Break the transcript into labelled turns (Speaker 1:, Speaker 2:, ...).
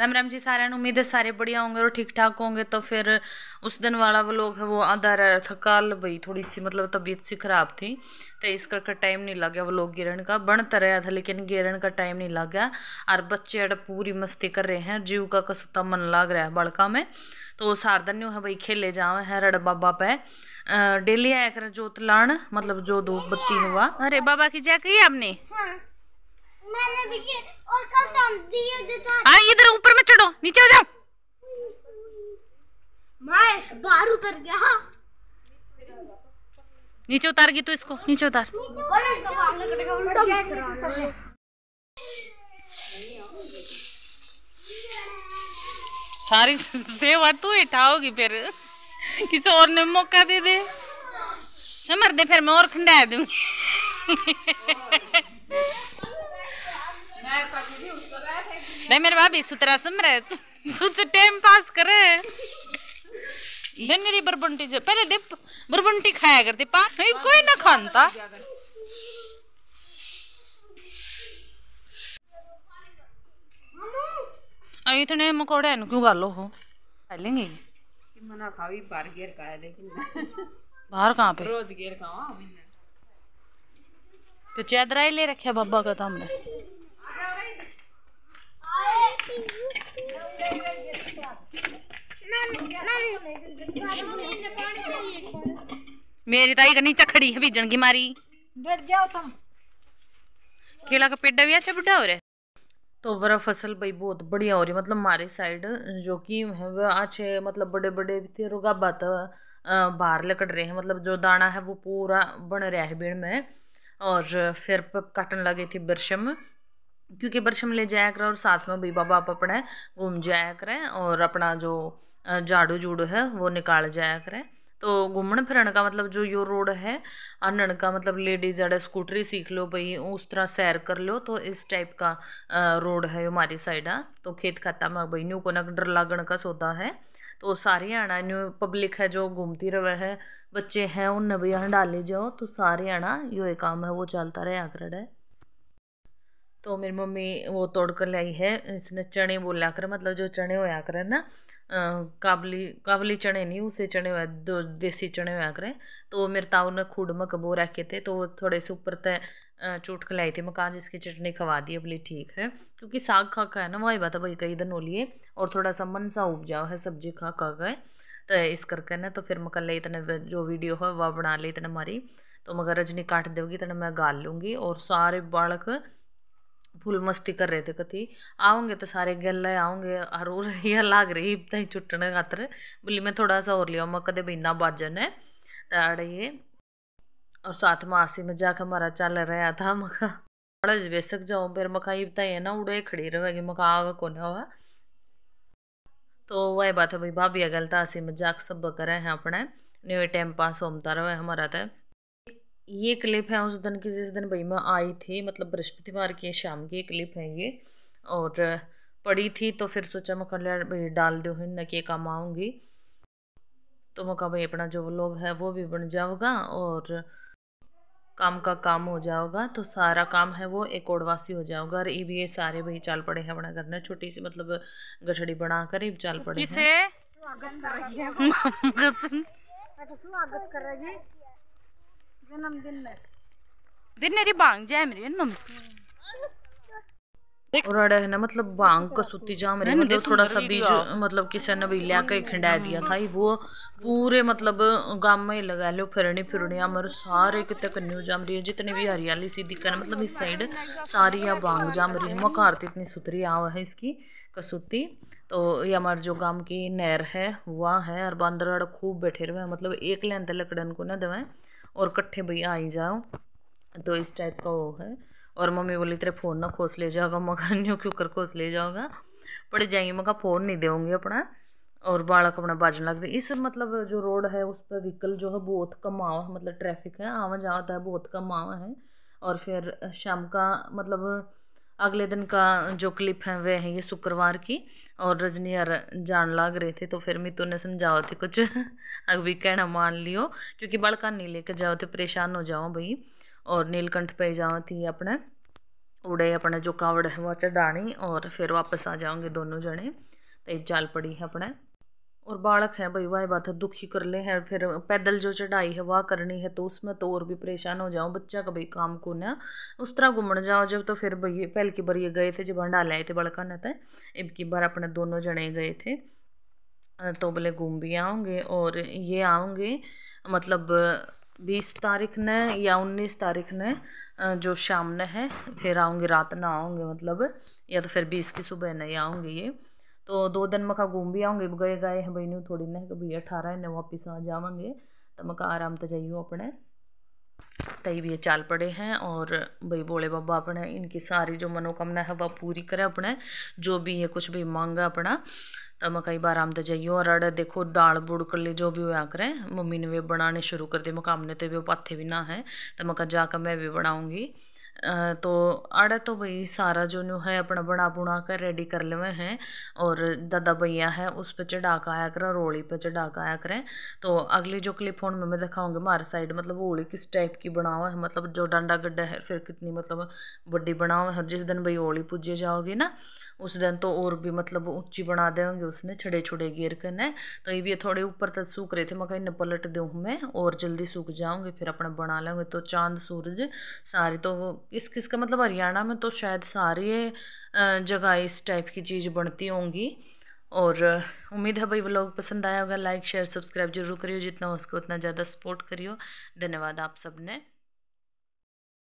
Speaker 1: राम राम जी सारे उम्मीद है सारे बढ़िया होंगे और ठीक ठाक होंगे तो फिर उस दिन वाला वो लोग है वो आधा रह रहा था कल भाई थोड़ी सी मतलब तबीयत सी ख़राब थी तो इस करके टाइम नहीं लग गया वो लोग गिरण का बनता तो रहा था लेकिन गिरण का टाइम नहीं लग गया और बच्चे अड़ पूरी मस्ती कर रहे हैं जीव का कसुता मन लग रहा है बड़का में तो सारदन है भाई खेले जाओ है रड़ बाबा पे डेली आया कर जोत लान मतलब जो दो बत्ती हुआ अरे बाबा की जय कही आपने हाँ। मैंने भी और कल तुम दिए दिखा आ इधर ऊपर मत चढ़ो नीचे हो जाओ मैं बाहर उतर गया हाँ। नीचे उतार गई तो इसको नीचे उतार सारी सेवा तू ही ठाओगी फिर किसी और ने मौका दे दे समर दे फिर मैं और खंडा दूंगी नहीं मेरे भाभी सुतरा सुन रहे तो टाइम पास करे ये मेरी बरबंटी जो पहले दिप बरबंटी खाया करती पाँच नहीं कोई ना खानता आई इतने मकोड़े क्यों गालो हो खा लेंगे मना खावी बाहर गिर का है लेकिन
Speaker 2: बाहर कहाँ पे रोज
Speaker 1: गेर खावा हाँ, तो चैदरा ले रखे बाबा का तो हमने मेरी ताई कनी चखड़ी है बीजन की मारी डर जाओ तुम केला का पेड़ भी अच्छा बुढ़ा हो रहा है तो वरा फसल भाई बहुत बढ़िया हो रही मतलब मारे साइड जो कि वह अच्छे मतलब बड़े बड़े तेरुगा बात बाहर लकड़ रहे हैं मतलब जो दाना है वो पूरा बन रहा है बीड़ में और फिर काटन लगे थे बरशम क्योंकि बरशम ले जाया करें और साथ में भाई बाबा आप अपने घूम जाया करें और अपना जो झाड़ू जूड़ू है वो निकाल जाया करें तो घूमन फिरण का मतलब जो यो रोड है अनण का मतलब लेडीज जड़े स्कूटरी सीख लो भाई उस तरह सैर कर लो तो इस टाइप का रोड है हमारी साइड है तो खेत खाता में भाई न्यू को डर लागण का सौदा है तो सारे आना न्यू पब्लिक है जो घूमती रहे है बच्चे हैं उन भी डाले जाओ तो सारे आना यो काम है वो चलता रहे आकर है तो मेरी मम्मी वो तोड़ कर लाई है इसने चने बोला कर मतलब जो चने होया करें ना काबली काबली चने नहीं उसे चने हुआ दो देसी चने हुआ करें तो मेरे ताऊ ने खूड में कबो रखे थे तो वो थोड़े से ऊपर तय चूट खिलाई थी मैं कहा जिसकी चटनी खवा दी बोली ठीक है क्योंकि साग खा का है ना वही बात है भाई कई दिन हो लिए और थोड़ा सा मन सा उब जाओ है सब्जी खा खा गए तो इस करके ना तो फिर मैं कल इतने जो वीडियो है वह बना ली इतने मारी तो मगर रजनी काट देगी इतने मैं गाल लूँगी और सारे बालक फुल मस्ती कर रहे थे कति आओगे तो सारे गल आओगे अरूर यह लाग रही ताई छुट्टने खातर बोली मैं थोड़ा सा और लिया मैं कदे बिना बाजन है तो ये और साथ में आसी मजाक हमारा चल रहा था मखा बड़ा बेसक जाओ फिर मखा इबता है ना उड़े खड़ी रहेगी मखा आवे कौन ना तो वही बात है भाई भाभी गलता आसी मजाक सब करे हैं अपने न्यू टाइम पास होमता रहे हमारा तो ये क्लिप है उस दिन की जिस दिन भाई मैं आई थी मतलब बृहस्पतिवार की शाम की क्लिप है ये और पड़ी थी तो फिर सोचा मैं कल भाई डाल दो ना कि काम आऊँगी तो मैं कहा भाई अपना जो व्लॉग है वो भी बन जाओगा और काम का काम हो जाओगा तो सारा काम है वो एक ओडवासी हो जाओगा और ये भी ये सारे भाई चाल पड़े हैं बना करना छोटी सी मतलब गठड़ी बना कर ये चाल पड़े किसे स्वागत कर रही है जन्मदिन है ना मतलब जाम रही मतलब थोड़ा सा बीज मतलब किसी ने भी लिया के खिंडा दिया था वो पूरे मतलब गांव में लगा लो फिरने फिरने अमर सारे कितने जाम रही है जितनी भी हरियाली सी दिखा मतलब इस साइड सारी या बांग जाम रही है मकार तो इतनी सुथरी आवा है इसकी कसूती तो ये हमारे जो गांव की नहर है वह है और बंदर खूब बैठे हुए मतलब एक लेंथ लकड़न को ना दवाएं और कट्ठे भैया आई जाओ तो इस टाइप का वो है और मम्मी बोली तेरे फ़ोन ना खोस ले जाओगा मकान यूँ क्यों कर खोस ले जाओगा पड़े जाएंगे मैं फ़ोन नहीं देंगे अपना और बालक अपना बाजन लगते इस मतलब जो रोड है उस पर व्हीकल जो है बहुत कम आवा है मतलब ट्रैफिक है आवा जावा तो है बहुत कम आवा है और फिर शाम का मतलब अगले दिन का जो क्लिप है वह है ये शुक्रवार की और रजनी यार जान लाग रहे थे तो फिर मितु ने समझाओ थे कुछ अभी कहना मान लियो क्योंकि बड़का नहीं लेके जाओ तो परेशान हो जाओ भाई और नीलकंठ पे जाओ थी अपने उड़े अपने जो कावड़ है वह चढ़ाने और फिर वापस आ जाओगे दोनों जने तो चल पड़ी है अपने और बालक है भाई वाह बात है दुखी कर ले हैं फिर पैदल जो चढ़ाई है वाह करनी है तो उसमें तो और भी परेशान हो जाओ बच्चा का भाई काम को ना उस तरह घूमण जाओ जब तो फिर भाई पहल की बार ये गए थे जब हंडा लाए थे बड़का ना तो इब की बार अपने दोनों जने गए थे तो बोले घूम भी आओगे और ये आओगे मतलब बीस तारीख ने या उन्नीस तारीख ने जो शाम ने है फिर आऊँगी रात ना आऊँगे मतलब या तो फिर बीस की सुबह नहीं आऊँगी ये तो दो दिन मखा घूम भी आऊँगे गए गए हैं बहनों थोड़ी ना भैया अठारह इन्हें वापिस आ जावे तो मका आराम तो जाइए अपने तई भी चाल पड़े हैं और भाई बोले बाबा अपने इनकी सारी जो मनोकामना है वह पूरी करे अपने जो भी है कुछ भी मांगा अपना तो मैं कई बार आम तो जाइयो और अड़े देखो डाल बुड़ कर ले जो भी हुआ करे मम्मी ने वे बनाने शुरू कर दिए मका हमने तो वे पाथे भी ना है तो मका जाकर मैं भी बनाऊँगी तो आड़ा तो भाई सारा जो है अपना बना बुना कर रेडी कर लेवे हैं और दादा भैया है उस पर चढ़ा का आया करें रोली पर चढ़ा का आया करें तो अगली जो क्लिप होने में मैं दिखाऊंगी हमारे साइड मतलब होली किस टाइप की बना है मतलब जो डांडा गड्ढा है फिर कितनी मतलब बड़ी बना है जिस दिन भाई होली पूजे जाओगी ना उस दिन तो और भी मतलब ऊँची बना देंगे उसने छड़े छुड़े गिर करने तो ये भी थोड़े ऊपर तक सूख रहे थे मैं कहीं पलट दूँ मैं और जल्दी सूख जाऊँगी फिर अपना बना लेंगे तो चांद सूरज सारी तो किस किस का मतलब हरियाणा में तो शायद सारे जगह इस टाइप की चीज़ बनती होंगी और उम्मीद है भाई व्लॉग पसंद आया होगा लाइक शेयर सब्सक्राइब जरूर करियो जितना हो सके उतना ज़्यादा सपोर्ट करियो धन्यवाद आप सब ने